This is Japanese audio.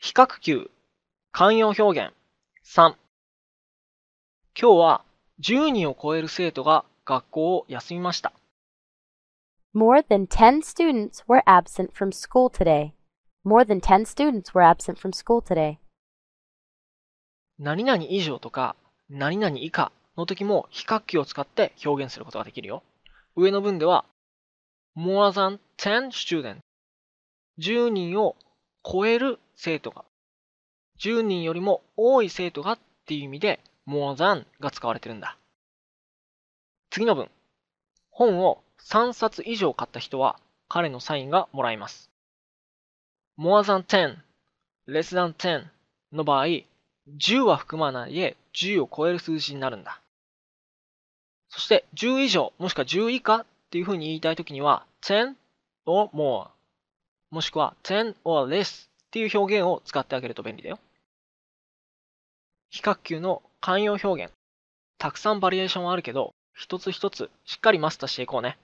比較級、慣用表現3。今日は10人を超える生徒が学校を休みました。More than 10 students were absent from school today. More than 10 students were absent from school today. 何々以上とか何々以下の時も比較級を使って表現することができるよ。上の文では more than 10 students 10人を超える生徒が、10人よりも多い生徒がっていう意味で more than が使われてるんだ。次の文。本を3冊以上買った人は彼のサインがもらえます。more than 10, less than 10の場合、10は含まないで10を超える数字になるんだ。そして10以上もしくは10以下っていうふうに言いたいときには10 or more もしくは10 or less っていう表現を使ってあげると便利だよ。比較級の慣用表現。たくさんバリエーションはあるけど、一つ一つしっかりマスターしていこうね。